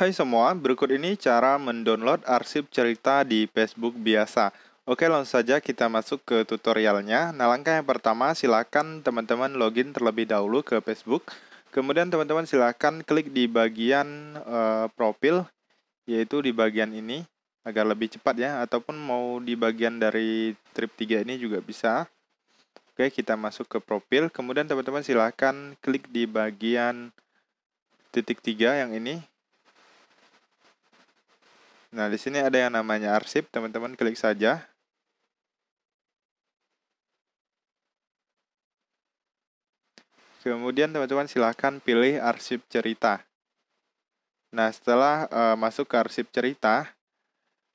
Hai semua, berikut ini cara mendownload arsip cerita di Facebook biasa. Oke, langsung saja kita masuk ke tutorialnya. Nah, langkah yang pertama, silakan teman-teman login terlebih dahulu ke Facebook. Kemudian teman-teman silakan klik di bagian uh, profil, yaitu di bagian ini, agar lebih cepat ya, ataupun mau di bagian dari trip 3 ini juga bisa. Oke, kita masuk ke profil. Kemudian teman-teman silakan klik di bagian titik 3 yang ini, Nah, di sini ada yang namanya arsip, teman-teman klik saja. Kemudian teman-teman silahkan pilih arsip cerita. Nah, setelah e, masuk ke arsip cerita,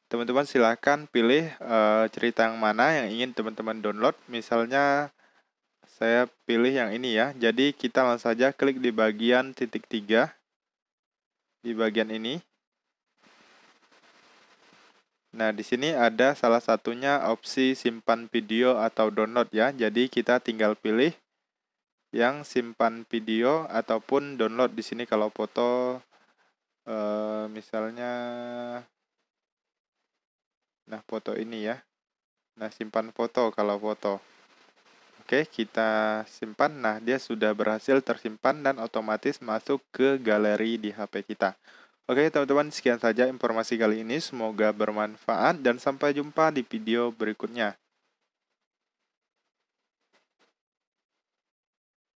teman-teman silahkan pilih e, cerita yang mana yang ingin teman-teman download. Misalnya saya pilih yang ini ya. Jadi kita langsung saja klik di bagian titik tiga di bagian ini. Nah, di sini ada salah satunya opsi simpan video atau download ya. Jadi kita tinggal pilih yang simpan video ataupun download di sini kalau foto eh, misalnya nah foto ini ya. Nah, simpan foto kalau foto. Oke, kita simpan. Nah, dia sudah berhasil tersimpan dan otomatis masuk ke galeri di HP kita. Oke teman-teman, sekian saja informasi kali ini. Semoga bermanfaat dan sampai jumpa di video berikutnya.